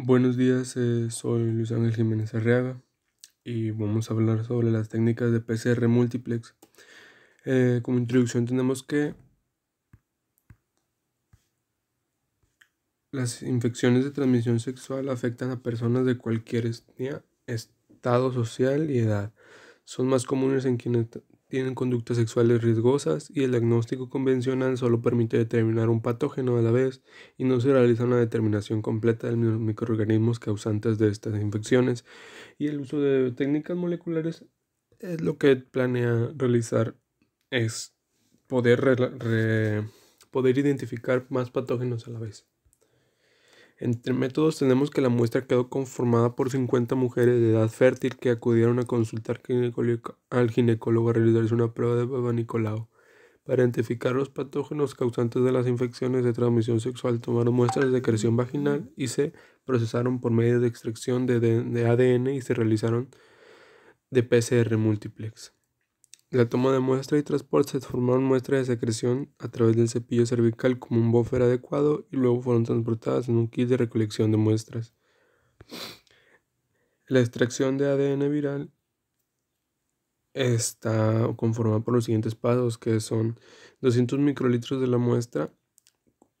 Buenos días, eh, soy Luis Ángel Jiménez Arriaga y vamos a hablar sobre las técnicas de PCR multiplex. Eh, como introducción tenemos que las infecciones de transmisión sexual afectan a personas de cualquier estado social y edad. Son más comunes en quienes tienen conductas sexuales riesgosas y el diagnóstico convencional solo permite determinar un patógeno a la vez y no se realiza una determinación completa de los microorganismos causantes de estas infecciones y el uso de técnicas moleculares es lo que planea realizar es poder, poder identificar más patógenos a la vez. Entre métodos tenemos que la muestra quedó conformada por 50 mujeres de edad fértil que acudieron a consultar al ginecólogo a realizarse una prueba de Baba Nicolau. Para identificar los patógenos causantes de las infecciones de transmisión sexual, tomaron muestras de creación vaginal y se procesaron por medio de extracción de, de ADN y se realizaron de PCR multiplex. La toma de muestra y transporte se formaron muestras de secreción a través del cepillo cervical como un buffer adecuado y luego fueron transportadas en un kit de recolección de muestras. La extracción de ADN viral está conformada por los siguientes pasos, que son 200 microlitros de la muestra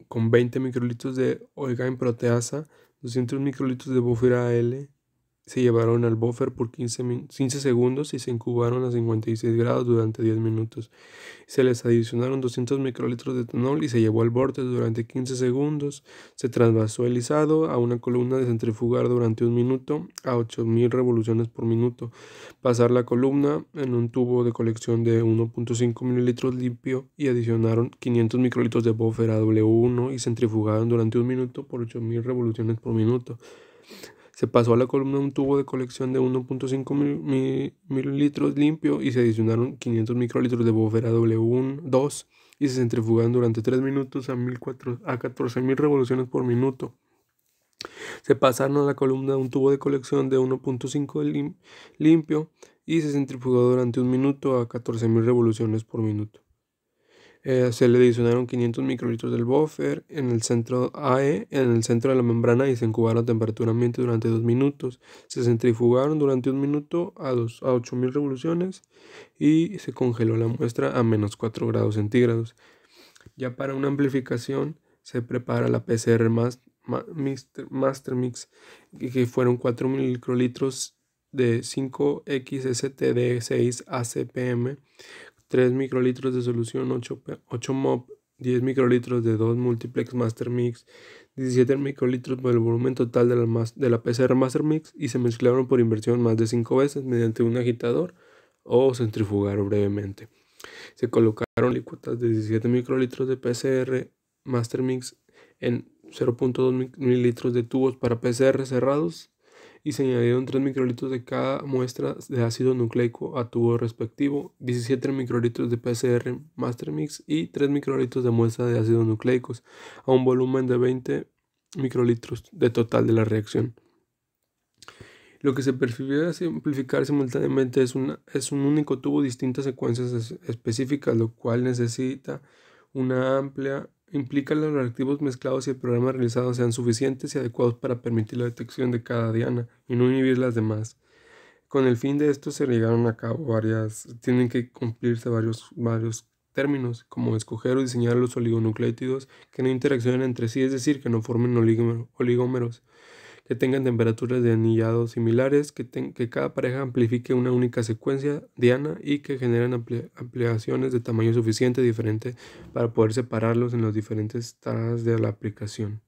con 20 microlitros de en proteasa, 200 microlitros de buffer AL, se llevaron al buffer por 15, segundos y se incubaron a 56 grados durante 10 minutos. Se les adicionaron 200 microlitros de etanol y se llevó al borde durante 15 segundos. Se trasvasó el izado a una columna de centrifugar durante un minuto a 8000 revoluciones por minuto. Pasar la columna en un tubo de colección de 1.5 mililitros limpio y adicionaron 500 microlitros de buffer a W1 y centrifugaron durante un minuto por 8000 revoluciones por minuto. Se pasó a la columna un tubo de colección de 1.5 mil, mililitros limpio y se adicionaron 500 microlitros de bófera W2 1 y se centrifugaron durante 3 minutos a, 14.000 mil revoluciones por minuto. Se pasaron a la columna un tubo de colección de 1.5 lim, limpio y se centrifugó durante un minuto a 14.000 revoluciones por minuto. Eh, se le adicionaron 500 microlitros del buffer en el centro AE, en el centro de la membrana y se incubaron a temperatura ambiente durante 2 minutos. Se centrifugaron durante un minuto a, 8000 revoluciones y se congeló la muestra a menos 4 grados centígrados. Ya para una amplificación se prepara la PCR Master Mix, que fueron 4 microlitros de 5 xstd 6 ACPM 3 microlitros de solución, 8, 8 mop, 10 microlitros de 2 multiplex master mix, 17 microlitros por el volumen total de la, de la PCR master mix y se mezclaron por inversión más de 5 veces mediante un agitador o centrifugaron brevemente. Se colocaron licuotas de 17 microlitros de PCR master mix en 0.2 mililitros de tubos para PCR cerrados y se añadieron 3 microlitros de cada muestra de ácido nucleico a tubo respectivo, 17 microlitros de PCR Master Mix y 3 microlitros de muestra de ácidos nucleicos a un volumen de 20 microlitros de total de la reacción. Lo que se es simplificar simultáneamente es, una, es un único tubo distintas secuencias específicas, lo cual necesita una amplia implica que los reactivos mezclados y el programa realizado sean suficientes y adecuados para permitir la detección de cada diana y no inhibir las demás. Con el fin de esto se llegaron a cabo varias, tienen que cumplirse varios, varios términos, como escoger o diseñar los oligonucleótidos que no interaccionen entre sí, es decir, que no formen oligómeros que tengan temperaturas de anillado similares, que, que cada pareja amplifique una única secuencia diana y que generen ampliaciones de tamaño suficiente diferente para poder separarlos en los diferentes tasas de la aplicación.